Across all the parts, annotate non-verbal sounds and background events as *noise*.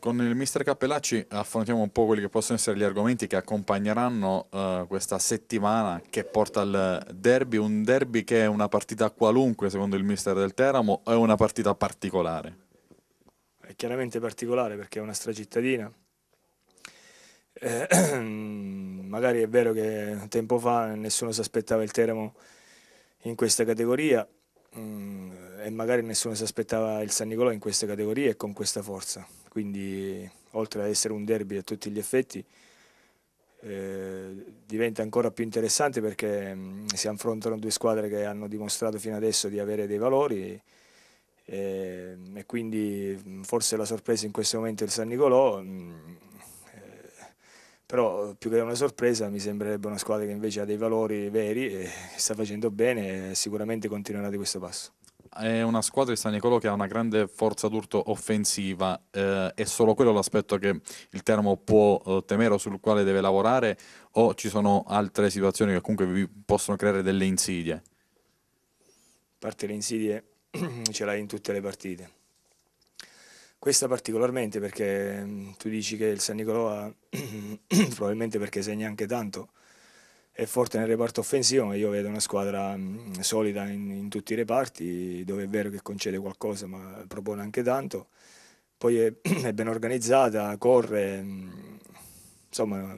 Con il mister Cappellacci affrontiamo un po' quelli che possono essere gli argomenti che accompagneranno uh, questa settimana che porta al derby, un derby che è una partita qualunque secondo il mister del Teramo o è una partita particolare? È chiaramente particolare perché è una stracittadina. Eh, *clears throat* magari è vero che tempo fa nessuno si aspettava il Teramo in questa categoria. Mm eh, e magari nessuno si aspettava il San Nicolò in queste categorie e con questa forza. Quindi oltre ad essere un derby a tutti gli effetti eh, diventa ancora più interessante perché mh, mm, si affrontano due squadre che hanno dimostrato fino adesso di avere dei valori e, e quindi mm, forse la sorpresa in questo momento è il San Nicolò. Mh, mm, eh, però più che una sorpresa mi sembrerebbe una squadra che invece ha dei valori veri e sta facendo bene e sicuramente continuerà di questo passo è una squadra di San Nicolò che ha una grande forza d'urto offensiva, eh, è solo quello l'aspetto che il Teramo può eh, temere o sul quale deve lavorare o ci sono altre situazioni che comunque vi possono creare delle insidie? A parte le insidie *clears throat* ce l'hai in tutte le partite. Questa particolarmente perché mm, tu dici che il San Nicolò ha, *clears throat* probabilmente perché segna anche tanto, è forte nel reparto offensivo, ma io vedo una squadra mm, solida in, in, tutti i reparti, dove è vero che concede qualcosa ma propone anche tanto, poi è, *clears throat* è ben organizzata, corre, mh, mm, insomma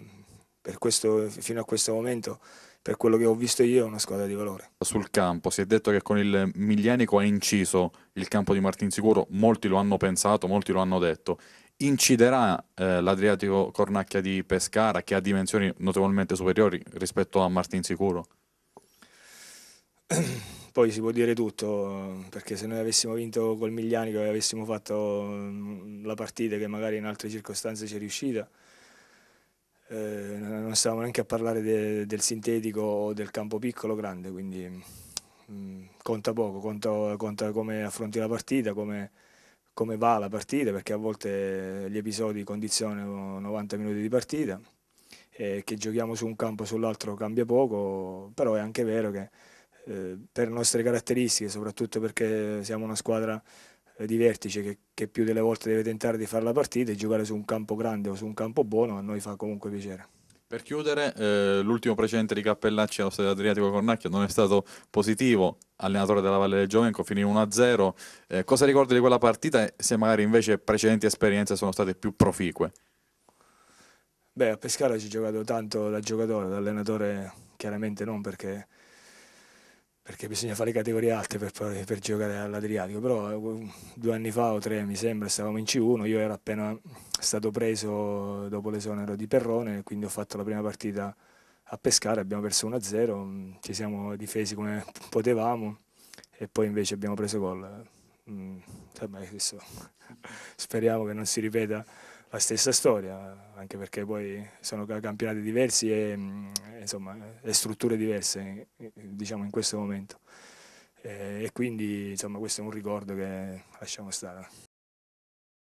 questo, fino a questo momento per quello che ho visto io è una squadra di valore. Sul campo si è detto che con il Miglianico ha inciso il campo di Martinsicuro, molti lo hanno pensato, molti lo hanno detto, inciderà eh, l'Adriatico Cornacchia di Pescara che ha dimensioni notevolmente superiori rispetto a Martin Sicuro? *clears throat* Poi si può dire tutto, perché se noi avessimo vinto col Miglianico e avessimo fatto mm, la partita che magari in altre circostanze ci è riuscita, eh, non stavamo neanche a parlare de, del sintetico o del campo piccolo grande, quindi mh, mm, conta poco, conta, conta come affronti la partita, come come va la partita, perché a volte gli episodi condizionano 90 minuti di partita, e che giochiamo su un campo o sull'altro cambia poco, però è anche vero che eh, per nostre caratteristiche, soprattutto perché siamo una squadra eh, di vertice che, che, più delle volte deve tentare di fare la partita e giocare su un campo grande o su un campo buono a noi fa comunque piacere. Per chiudere, eh, l'ultimo precedente di Cappellacci allo Stadio Adriatico Cornacchio non è stato positivo, allenatore della Valle del Giovenco, finì 1-0. Eh, cosa ricordi di quella partita se magari invece precedenti esperienze sono state più proficue? Beh, a Pescara ci ho giocato tanto da giocatore, da allenatore chiaramente non perché, perché bisogna fare categorie alte per, per giocare all'Adriatico, però eh, due anni fa o tre mi sembra stavamo in C1, io ero appena stato preso dopo l'esonero di Perrone, quindi ho fatto la prima partita a pescare, abbiamo perso 1-0, mm, ci siamo difesi come potevamo e poi invece abbiamo preso gol. Mm, *laughs* speriamo che non si ripeta la stessa storia, anche perché poi sono campionati diversi e, mm, insomma, e strutture diverse diciamo, in questo momento. E quindi insomma, questo è un ricordo che lasciamo stare.